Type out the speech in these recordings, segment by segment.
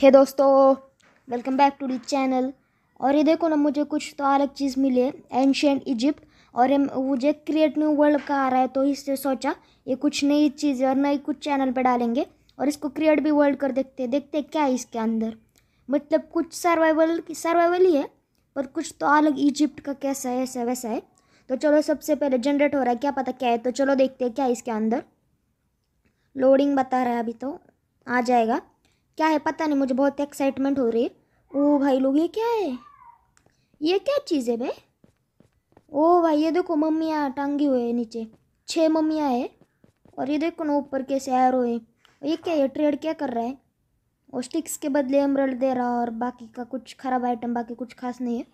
हे दोस्तों welcome back to the channel और ये देखो ना मुझे कुछ तो अलग चीज़ मिली है एंशेंट इजिप्ट और ये मुझे क्रिएट न्यू वर्ल्ड का आ रहा है तो इससे सोचा ये कुछ नई चीज़ और नई कुछ चैनल पे डालेंगे और इसको क्रिएट भी वर्ल्ड कर देखते हैं देखते क्या है इसके अंदर मतलब कुछ सर्वाइवल सर्वाइवल ही है पर कुछ तो अलग इजिप्ट का कैसा है ऐसा वैसा है तो चलो सबसे पहले जनरेट हो रहा है क्या पता क्या है तो चलो देखते हैं क्या है इसके अंदर लोडिंग बता रहा है अभी तो आ जाएगा क्या है पता नहीं मुझे बहुत एक्साइटमेंट हो रही है ओ भाई लोग ये क्या है ये क्या चीज़ है भाई ओ भाई ये देखो मम्मियाँ टांगी हुए है नीचे छः मम्मियाँ है और ये देखो ना ऊपर कैसे एरो है ये क्या है ट्रेड क्या कर रहा है और स्टिक्स के बदले एमरल दे रहा और बाकी का कुछ खराब आइटम बाकी कुछ खास नहीं है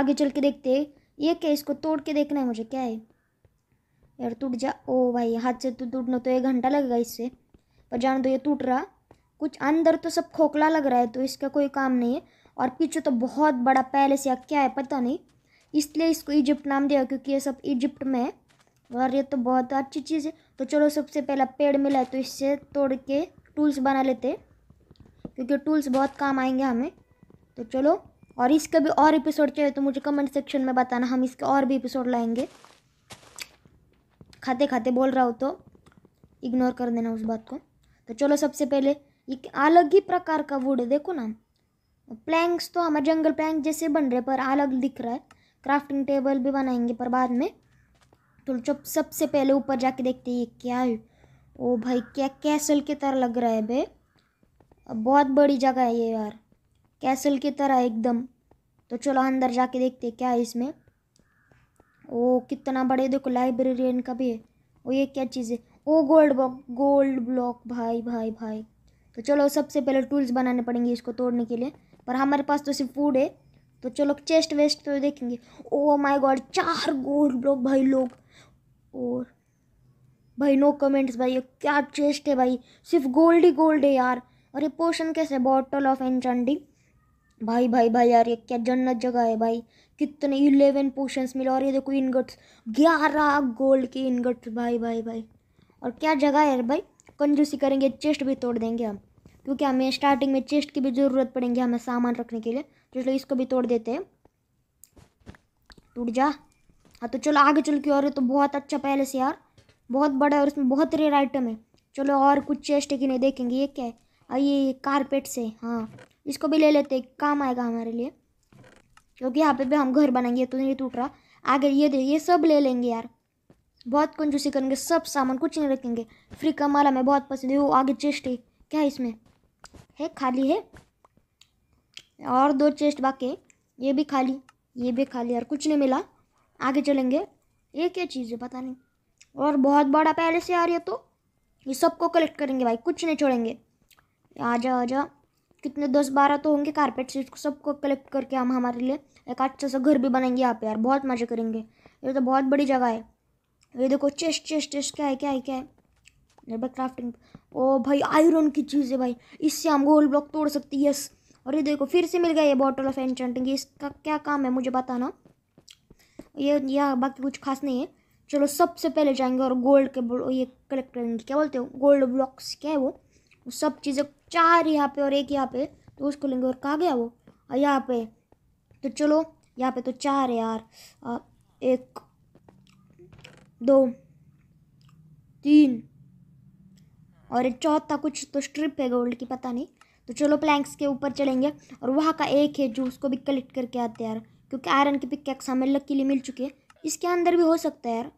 आगे चल के देखते ये क्या इसको तोड़ के देखना है मुझे क्या है यार टूट जा ओ भाई हाथ से तो टूटना तो एक घंटा लगेगा इससे पर जान दो ये टूट रहा कुछ अंदर तो सब खोखला लग रहा है तो इसका कोई काम नहीं है और पीछे तो बहुत बड़ा पैलेस या क्या है पता नहीं इसलिए इसको इजिप्ट नाम दिया क्योंकि ये सब इजिप्ट में है और ये तो बहुत अच्छी चीज़ है तो चलो सबसे पहला पेड़ मिला है तो इससे तोड़ के टूल्स बना लेते क्योंकि टूल्स बहुत काम आएंगे हमें तो चलो और इसके भी और एपिसोड चाहिए तो मुझे कमेंट सेक्शन में बताना हम इसके और भी एपिसोड लाएंगे खाते खाते बोल रहा हो तो इग्नोर कर देना उस बात को तो चलो सबसे पहले एक अलग ही प्रकार का वुड है देखो ना प्लैंक्स तो हमारे जंगल प्लैंक जैसे बन रहे पर अलग दिख रहा है क्राफ्टिंग टेबल भी बनाएंगे पर बाद में तो जब सबसे पहले ऊपर जाके देखते हैं ये क्या है ओ भाई क्या कैसल की तरह लग रहा है बे बहुत बड़ी जगह है ये यार कैसल की तरह एकदम तो चलो अंदर जाके देखते क्या है इसमें ओ कितना बड़े देखो लाइब्रेरियन का भी है वो ये क्या चीज़ है oh gold block gold block भाई भाई भाई तो चलो सबसे पहले टूल्स बनाने पड़ेंगे इसको तोड़ने के लिए पर हमारे पास तो सिर्फ फूड है तो चलो चेस्ट वेस्ट तो देखेंगे ओ माय गॉड चार गोल्ड ब्लॉक भाई लोग और भाई नो कमेंट्स भाई ये क्या चेस्ट है भाई सिर्फ गोल्ड ही गोल्ड है यार और ये पोशन कैसे बॉटल ऑफ एनचंडी भाई भाई भाई यार ये क्या जन्नत जगह है भाई कितने इलेवन पोशंस मिले और ये देखो इनगट्स ग्यारह गोल्ड के इनगट्स भाई भाई भाई और क्या जगह है यार भाई कंजूसी करेंगे चेस्ट भी तोड़ देंगे हम क्योंकि हमें स्टार्टिंग में चेस्ट की भी ज़रूरत पड़ेंगे हमें सामान रखने के लिए तो चलो इसको भी तोड़ देते हैं टूट जा हाँ तो चलो आगे चल के और तो बहुत अच्छा पहले से यार बहुत बड़ा है और इसमें बहुत रेयर आइटम है चलो और कुछ चेस्ट की नहीं देखेंगे ये क्या है हाँ, ये कारपेट से हाँ इसको भी ले लेते काम आएगा हमारे लिए क्योंकि यहाँ पे भी हम घर बनाएंगे तो नहीं टूट रहा आगे ये दे ये सब ले लेंगे यार बहुत कंजूसी करेंगे सब सामान कुछ नहीं रखेंगे फ्री का माला मैं बहुत पसंद है वो आगे चेस्ट है क्या है इसमें है खाली है और दो चेस्ट बाकी है ये भी खाली ये भी खाली यार कुछ नहीं मिला आगे चलेंगे ये क्या चीज़ है पता नहीं और बहुत बड़ा पहले से आ रही है तो ये सबको कलेक्ट करेंगे भाई कुछ नहीं छोड़ेंगे आ जा आ जा कितने दस बारह तो होंगे कारपेट से सबको कलेक्ट करके हम हमारे लिए एक अच्छा सा घर भी बनाएंगे यहाँ पे यार बहुत मज़े करेंगे ये तो बहुत बड़ी जगह है ये देखो चेस्ट चेस्ट चेस्ट क्या है क्या है क्या है निर्भर क्राफ्टिंग ओ भाई आयरन की चीज़ है भाई इससे हम गोल ब्लॉक तोड़ सकते हैं यस और ये देखो फिर से मिल गया ये बॉटल ऑफ एंटेंटिंग इसका क्या काम है मुझे बताना ये या बाकी कुछ खास नहीं है चलो सबसे पहले जाएंगे और गोल्ड के ये कलेक्ट करेंगे क्या बोलते हो गोल्ड ब्लॉक्स क्या है वो सब चीज़ें चार यहाँ पे और एक यहाँ पे तो उसको लेंगे और कहाँ गया वो यहाँ पे तो चलो यहाँ पे तो चार है यार आ, एक दो तीन और एक चौथा कुछ तो स्ट्रिप है गोल्ड की पता नहीं तो चलो प्लैंक्स के ऊपर चलेंगे और वहाँ का एक है जो उसको भी कलेक्ट करके आते हैं यार क्योंकि आयरन की पिकैक्स हमें लकीली मिल चुकी है इसके अंदर भी हो सकता है यार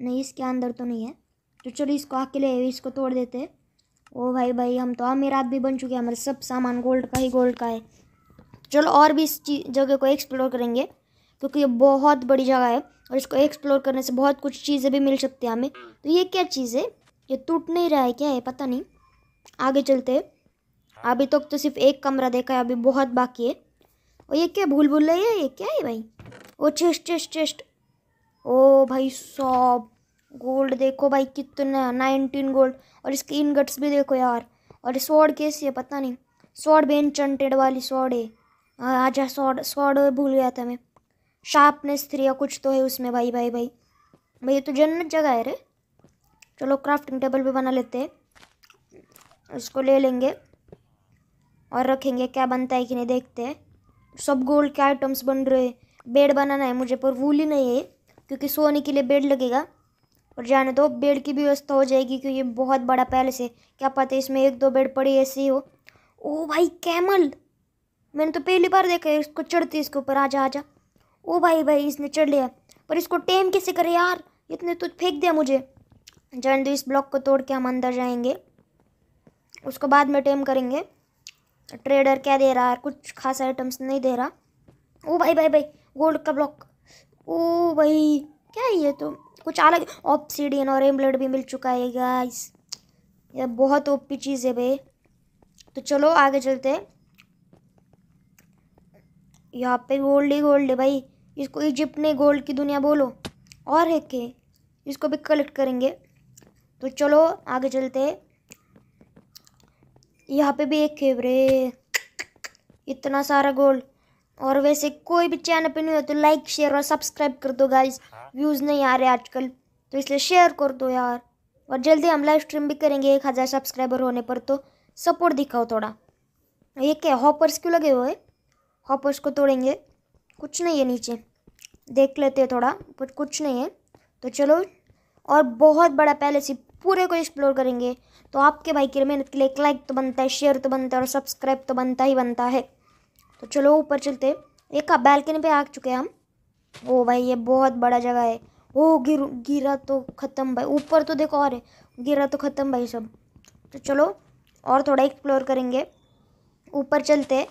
नहीं इसके अंदर तो नहीं है तो चलो इसको अकेले इसको तोड़ देते ओ भाई भाई हम तो अमीरात भी बन चुके हैं हमारे सब सामान गोल्ड का ही गोल्ड का है चलो और भी इस जगह को एक्सप्लोर करेंगे क्योंकि ये बहुत बड़ी जगह है और इसको एक्सप्लोर करने से बहुत कुछ चीज़ें भी मिल सकती हैं हमें हम्म। तो ये क्या चीज़ है ये टूट नहीं रहा है क्या है पता नहीं आगे चलते हाँ। अभी तक तो, तो सिर्फ एक कमरा देखा है अभी बहुत बाकी है और ये क्या भूल भूल रही है ये क्या है भाई oh chest chest chest oh भाई सॉप गोल्ड देखो भाई कितना नाइनटीन गोल्ड और इसके इनगट्स भी देखो यार और स्वॉर्ड कैसी है पता नहीं स्वॉर्ड भी इंचेंटेड वाली स्वॉर्ड है आजा स्वॉर्ड स्वॉर्ड भूल गया था मैं शार्पनेस थ्री या कुछ तो है उसमें भाई भाई भाई भाई तो जन्नत जगह है रे चलो क्राफ्टिंग टेबल भी बना लेते हैं उसको ले लेंगे और रखेंगे क्या बनता है कि नहीं देखते हैं सब गोल्ड के आइटम्स बन रहे हैं बेड बनाना है मुझे पर वूल ही नहीं है क्योंकि सोने के लिए बेड लगेगा और जाने दो बेड की भी व्यवस्था हो जाएगी क्योंकि बहुत बड़ा पैलेस है क्या पता है इसमें एक दो बेड पड़ी ही हो ओ भाई कैमल मैंने तो पहली बार देखा है इसको चढ़ती इसके ऊपर आ जा ओ भाई भाई इसने चढ़ लिया पर इसको टेम कैसे करे यार इतने तो फेंक दिया मुझे जान दो इस ब्लॉक को तोड़ के हम अंदर जाएंगे उसको बाद में टेम करेंगे ट्रेडर क्या दे रहा है कुछ खास आइटम्स नहीं दे रहा ओ भाई भाई भाई गोल्ड का ब्लॉक ओ भाई क्या ये तो कुछ अलग ऑप्सीडियन और एम्बलेट भी मिल चुका है गाइस ये बहुत ओपी चीज़ है भाई तो चलो आगे चलते यहाँ पे गोल्ड ही गोल्ड है भाई इसको इजिप्ट ने गोल्ड की दुनिया बोलो और है के इसको भी कलेक्ट करेंगे तो चलो आगे चलते यहाँ पे भी एक है रे इतना सारा गोल्ड और वैसे कोई भी चैनल पे नहीं हो तो लाइक शेयर और सब्सक्राइब कर दो गाइज व्यूज़ नहीं आ रहे आजकल तो इसलिए शेयर कर दो यार और जल्दी हम लाइव स्ट्रीम भी करेंगे एक हज़ार सब्सक्राइबर होने पर तो सपोर्ट दिखाओ थोड़ा ये क्या हॉपर्स क्यों लगे हुए हॉपर्स को तोड़ेंगे कुछ नहीं है नीचे देख लेते हैं थोड़ा बट कुछ नहीं है तो चलो और बहुत बड़ा पैलेस से पूरे को एक्सप्लोर करेंगे तो आपके भाई की मेहनत के लिए एक लाइक तो बनता है शेयर तो बनता है और सब्सक्राइब तो बनता ही बनता है तो चलो ऊपर चलते एक बैल्कनी पे आ चुके हैं हम ओ भाई ये बहुत बड़ा जगह है ओ गिर गिरा तो ख़त्म भाई ऊपर तो देखो और है गिरा तो ख़त्म भाई सब तो चलो और थोड़ा एक्सप्लोर करेंगे ऊपर चलते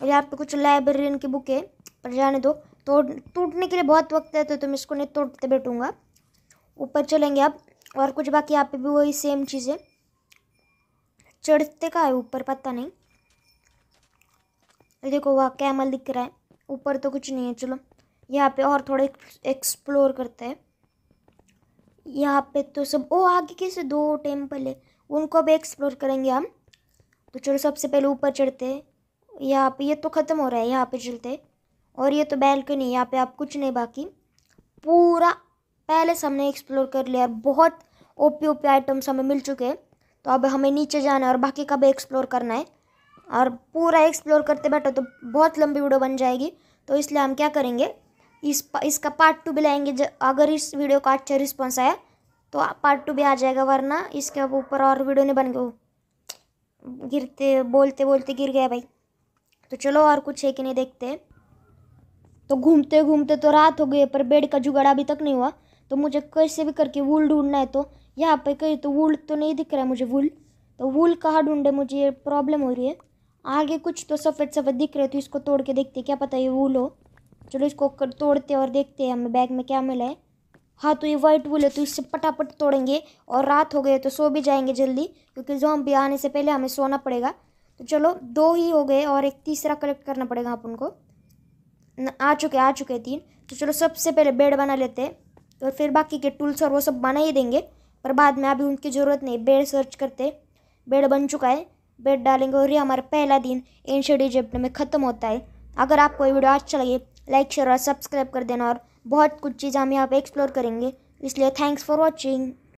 और यहाँ पे कुछ लाइब्रेरियन की बुक है पर जाने दो तोड़ टूटने के लिए बहुत वक्त है तो तुम इसको नहीं तोड़ते बैठूँगा ऊपर चलेंगे अब और कुछ बाकी यहाँ पे भी वही सेम चीज़ है चढ़ते का है ऊपर पता नहीं ये देखो वहाँ कैमल दिख रहा है ऊपर तो कुछ नहीं है चलो यहाँ पे और थोड़ा एक्सप्लोर करते हैं यहाँ पे तो सब ओ आगे कैसे दो टेम्पल है उनको अब एक्सप्लोर करेंगे हम तो चलो सबसे पहले ऊपर चढ़ते हैं यहाँ पे ये तो ख़त्म हो रहा है यहाँ पे चलते हैं और ये तो बैल्कनी यहाँ पे आप कुछ नहीं बाकी पूरा पैलेस हमने एक्सप्लोर कर लिया बहुत ओपी ओपी आइटम्स हमें मिल चुके हैं तो अब हमें नीचे जाना है और बाकी का भी एक्सप्लोर करना है और पूरा एक्सप्लोर करते बैठो तो बहुत लंबी वीडियो बन जाएगी तो इसलिए हम क्या करेंगे इस इसका पार्ट टू भी लाएंगे अगर इस वीडियो का अच्छा रिस्पॉन्स आया तो पार्ट टू भी आ जाएगा वरना इसके ऊपर और वीडियो नहीं बन गए गिरते बोलते बोलते गिर गया भाई तो चलो और कुछ है कि नहीं देखते हैं तो घूमते घूमते तो रात हो गई पर बेड का जुगाड़ अभी तक नहीं हुआ तो मुझे कैसे भी करके वूल ढूंढना है तो यहाँ पे कहीं तो वूल तो नहीं दिख रहा है मुझे वूल तो वूल कहाँ ढूंढे मुझे ये प्रॉब्लम हो रही है आगे कुछ तो सफ़ेद सफ़ेद दिख रहे तो इसको तोड़ के देखते क्या पता ये वूल हो चलो इसको तोड़ते और देखते हैं हमें बैग में क्या मिला है हाँ तो ये वाइट वूल है तो इससे पटापट तोड़ेंगे और रात हो गए तो सो भी जाएंगे जल्दी क्योंकि जो हम आने से पहले हमें सोना पड़ेगा तो चलो दो ही हो गए और एक तीसरा कलेक्ट करना पड़ेगा आप उनको आ चुके आ चुके तीन तो चलो सबसे पहले बेड बना लेते हैं और फिर बाकी के टूल्स और वो सब बना ही देंगे पर बाद में अभी उनकी ज़रूरत नहीं बेड सर्च करते बेड बन चुका है बेड डालेंगे और ये हमारा पहला दिन एंशड इजिप्ट में ख़त्म होता है अगर आपको ये वीडियो अच्छा लगे लाइक शेयर और सब्सक्राइब कर देना और बहुत कुछ चीज़ हम यहाँ पर एक्सप्लोर करेंगे इसलिए थैंक्स फॉर वॉचिंग